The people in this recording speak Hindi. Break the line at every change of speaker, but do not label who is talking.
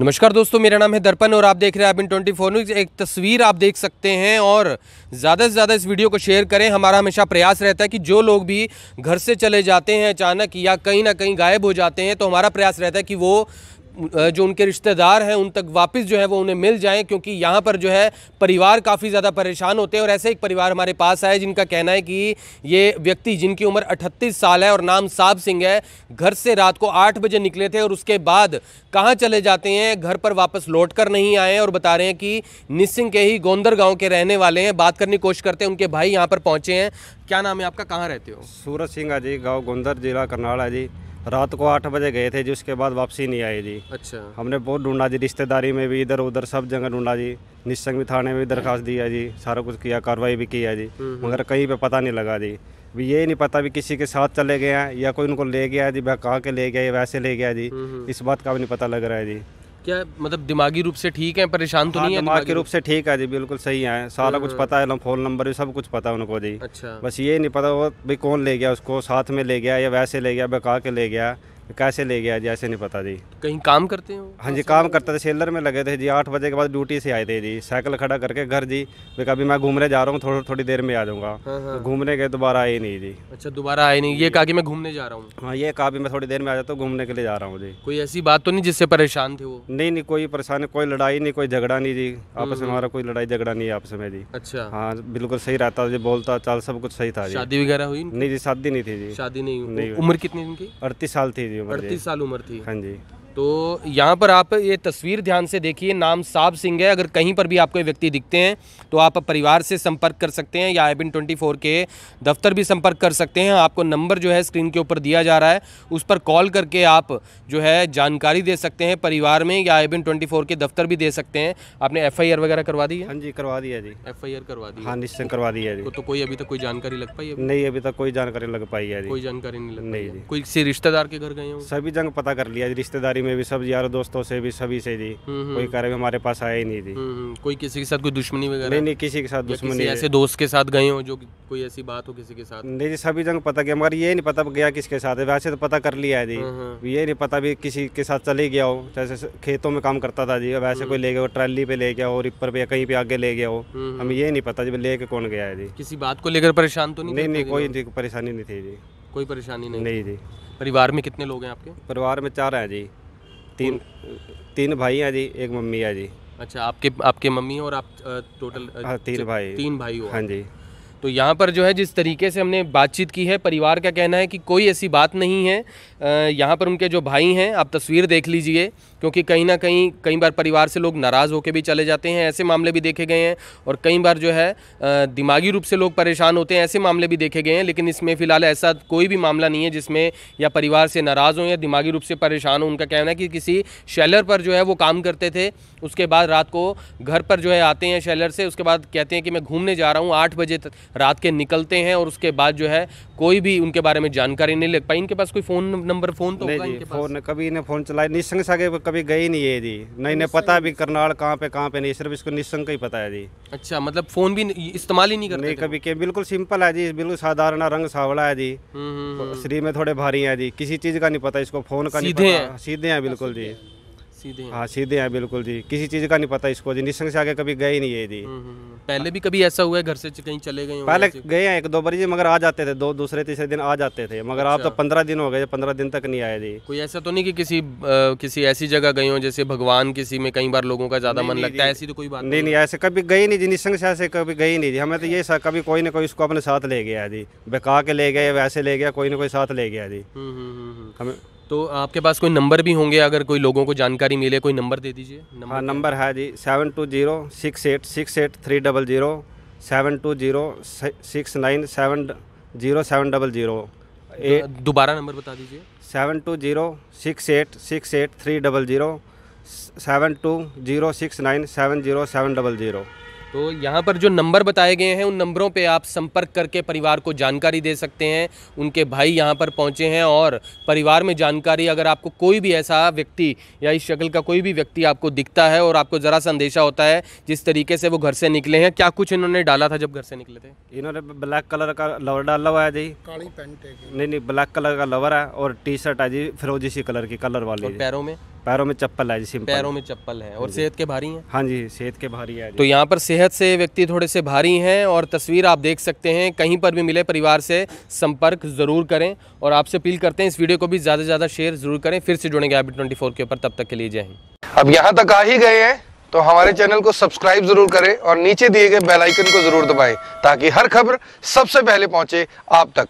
नमस्कार दोस्तों मेरा नाम है दर्पण और आप देख रहे हैं आप इन ट्वेंटी फोर न्यूज़ एक तस्वीर आप देख सकते हैं और ज़्यादा से ज़्यादा इस वीडियो को शेयर करें हमारा हमेशा प्रयास रहता है कि जो लोग भी घर से चले जाते हैं अचानक या कहीं ना कहीं गायब हो जाते हैं तो हमारा प्रयास रहता है कि वो जो उनके रिश्तेदार हैं उन तक वापस जो है वो उन्हें मिल जाएं क्योंकि यहाँ पर जो है परिवार काफ़ी ज़्यादा परेशान होते हैं और ऐसे एक परिवार हमारे पास आए जिनका कहना है कि ये व्यक्ति जिनकी उम्र अठतीस साल है और नाम साहब सिंह है घर से रात को आठ बजे निकले थे और उसके बाद कहाँ चले जाते हैं घर पर वापस लौट कर नहीं आए और बता रहे हैं कि निसिंग के ही गोंदर गाँव के रहने वाले हैं बात करने की कोशिश करते हैं उनके भाई यहाँ पर पहुँचे हैं क्या नाम है आपका कहाँ रहते हो
सूरज सिंह जी गाँव गोंदर जिला करनाल है जी रात को आठ बजे गए थे जी उसके बाद वापसी नहीं आई जी अच्छा हमने बहुत ढूंढा जी रिश्तेदारी में भी इधर उधर सब जगह ढूंढा जी निशंग भी थाने में भी दरखास्त दिया जी सारा कुछ किया कार्रवाई भी किया जी हम्म, हम्म। मगर कहीं पे पता नहीं लगा जी भी ये नहीं पता भी किसी के साथ चले गए हैं या कोई उनको ले गया जी वह कहाँ के ले गया वैसे ले गया जी हम्म, इस बात का भी नहीं पता लग रहा है जी
क्या मतलब दिमागी रूप से ठीक है परेशान तो हाँ, नहीं है दिमागी के रूप से ठीक है जी बिल्कुल सही है
सारा कुछ हाँ। पता है फोन नंबर भी सब कुछ पता है उनको जी अच्छा बस ये नहीं पता वो भाई कौन ले गया उसको साथ में ले गया या वैसे ले गया बका के ले गया कैसे ले गया जी ऐसे नहीं पता जी कहीं काम करते हो हाँ जी काम करते थे सेलर में लगे थे जी आठ बजे के बाद ड्यूटी से आए थे जी साइकिल खड़ा करके घर जी मैं कभी मैं घूमने जा रहा हूँ थोड़ी थोड़ी देर में आ जाऊँगा हाँ, हाँ। तो घूमने के दोबारा आए नहीं जी
अच्छा दोबारा आए नहीं ये कहा कि मैं घूमने जा रहा हूँ
हाँ ये कहा मैं थोड़ी देर में आ जाता हूँ घूमने के लिए जा रहा हूँ जी कोई
ऐसी बात तो नहीं जिससे परेशान थे वो
नहीं नहीं कोई परेशानी कोई लड़ाई नहीं कोई झगड़ा नहीं जी आपस में हम्म, हम्म। हमारा कोई लड़ाई झगड़ा नहीं है आपस में जी अच्छा हाँ बिल्कुल सही रहता जी बोलता चाल सब कुछ सही था जी शादी वगैरह हुई नहीं जी शादी नहीं थी जी शादी नहीं उम्र कितनी उनकी अड़तीस साल थी जी अड़तीस साल उम्र थी हाँ जी
तो यहाँ पर आप ये तस्वीर ध्यान से देखिए नाम साब सिंह है अगर कहीं पर भी आपको ये व्यक्ति दिखते हैं तो आप परिवार से संपर्क कर सकते हैं या आई बिन ट्वेंटी फोर के दफ्तर भी संपर्क कर सकते हैं आपको नंबर जो है स्क्रीन के ऊपर दिया जा रहा है उस पर कॉल करके आप जो है जानकारी दे सकते हैं परिवार में या आई बिन ट्वेंटी फोर के दफ्तर भी दे सकते हैं आपने एफ आई आर वगैरह करवा दी है हाँ जी करवा दिया जी एफ आई आर करवा दी हाँ निश्चय करवा दिया जी तो कोई अभी तक कोई जानकारी लग पाई है नहीं अभी तक
कोई जानकारी लग पाई है कोई जानकारी नहीं लग पाई कोई
किसी रिश्तेदार के घर
गए सभी जगह पता कर लिया रिश्तेदारी में भी सब यार दोस्तों से भी सभी से दी हम्म, हम्म। कोई कार्य हमारे पास आया ही नहीं थी हम्म,
कोई किसी के साथ कोई दुश्मनी वगैरह नहीं नहीं किसी के साथ दुश्मनी ऐसे दोस्त के साथ गए हो जो कोई ऐसी बात हो किसी के साथ नहीं जी
सभी जंग पता गया मगर ये नहीं पता गया किसके साथ है वैसे तो पता कर लिया है जी ये नहीं पता भी किसी के साथ चले गया हो जैसे खेतों में काम करता था जी वैसे कोई ले गया हो ट्राली पे ले गया हो रिपर पे कहीं पे आगे ले गया हो हमें ये नहीं पता जी लेके कौन गया है जी
किसी बात को लेकर परेशान तो नहीं नहीं नहीं कोई
परेशानी नहीं थी जी कोई परेशानी नहीं नहीं जी परिवार में कितने लोग हैं आपके परिवार में चार हैं जी
तीन तीन भाई हैं जी एक मम्मी है जी अच्छा आपके आपके मम्मी और आप टोटल हाँ, तीन भाई तीन भाई हो हाँ जी तो यहाँ पर जो है जिस तरीके से हमने बातचीत की है परिवार का कहना है कि कोई ऐसी बात नहीं है यहाँ पर उनके जो भाई हैं आप तस्वीर देख लीजिए क्योंकि कहीं ना कहीं कई बार परिवार से लोग नाराज़ होकर भी चले जाते हैं ऐसे मामले भी देखे गए हैं और कई बार जो है दिमागी रूप से लोग परेशान होते हैं ऐसे मामले भी देखे गए हैं लेकिन इसमें फ़िलहाल ऐसा कोई भी मामला नहीं है जिसमें या परिवार से नाराज़ हों या दिमागी रूप से परेशान हों उनका कहना है कि किसी शैलर पर जो है वो काम करते थे उसके बाद रात को घर पर जो है आते हैं शैलर से उसके बाद कहते हैं कि मैं घूमने जा रहा हूँ आठ बजे तक रात के निकलते हैं और उसके बाद जो है कोई भी उनके बारे में जानकारी नहीं लग पाई इनके पास कोई फ़ोन नंबर फ़ोन तो नहीं
फोन कभी इन्हें फ़ोन चलाया निशंग कभी गई नहीं है जी नहीं इन्हें पता भी करनाल कहाँ पे कहाँ पे नहीं सिर्फ इसको निशंक ही पता है जी अच्छा मतलब फोन भी इस्तेमाल ही नहीं करते नहीं कभी के बिल्कुल सिंपल है जी बिल्कुल साधारण रंग सावला है जी हम्म, हम्म, हम्म। शरीर में थोड़े भारी है जी किसी चीज का नहीं पता इसको फोन का सीधे हैं बिल्कुल जी सीधे हाँ सीधे हैं बिल्कुल जी किसी चीज़ का नहीं पता इसको जी निसंग से आगे कभी गए नहीं है
जी हम्म, हम्म, हम्म। पहले भी कभी ऐसा हुआ है घर से कहीं चले गए पहले
गए हैं एक दो बार जी मगर आ जाते थे दो दूसरे तीसरे दिन आ जाते थे मगर आप तो अच्छा। पंद्रह दिन हो गए पंद्रह दिन तक नहीं आए जी
कोई ऐसा तो नहीं की किसी किसी ऐसी जगह गए हो जैसे भगवान किसी में कई बार लोगों का ज़्यादा मन लगता है ऐसी तो कोई बात नहीं नहीं
ऐसे कभी गई नहीं जी निसंग से ऐसे कभी गई नहीं जी हमें तो ये कभी कोई ना कोई इसको अपने साथ ले गया जी बेका के ले
गए वैसे ले गया कोई ना कोई साथ
ले गया जी हमें
तो आपके पास कोई नंबर भी होंगे अगर कोई लोगों को जानकारी मिले कोई नंबर दे दीजिए हाँ,
नंबर हाँ नंबर है जी seven two zero six eight six eight three double zero seven two zero six nine seven zero seven double zero दोबारा नंबर बता दीजिए seven two zero six eight six eight three double zero seven two zero six nine seven zero seven double zero
तो यहाँ पर जो नंबर बताए गए हैं उन नंबरों पे आप संपर्क करके परिवार को जानकारी दे सकते हैं उनके भाई यहाँ पर पहुँचे हैं और परिवार में जानकारी अगर आपको कोई भी ऐसा व्यक्ति या इस शक्ल का कोई भी व्यक्ति आपको दिखता है और आपको ज़रा सा अंदेशा होता है जिस तरीके से वो घर से निकले हैं क्या कुछ इन्होंने डाला था जब घर से निकले थे
इन्होंने ब्लैक कलर का लवर डाला हुआ है जी
काली पैंट है
नहीं नहीं ब्लैक कलर का लवर है और टी शर्ट है जी फिरोजी सी कलर की कलर वाली पैरों में
पैरों में चप्पल है जिसमें पैरों में चप्पल है और सेहत के भारी हैं
हाँ जी सेहत के भारी है तो
यहाँ पर सेहत से व्यक्ति थोड़े से भारी हैं और तस्वीर आप देख सकते हैं कहीं पर भी मिले परिवार से संपर्क ज़रूर करें और आपसे अपील करते हैं इस वीडियो को भी ज़्यादा से ज़्यादा शेयर ज़रूर करें फिर से जुड़ेंगे एबिट ट्वेंटी के ऊपर तब तक के लिए जाए अब यहाँ तक आ ही गए हैं तो हमारे चैनल को सब्सक्राइब जरूर करें और नीचे दिए गए बेल आइकन को जरूर दबाएं ताकि हर खबर सबसे पहले पहुंचे आप तक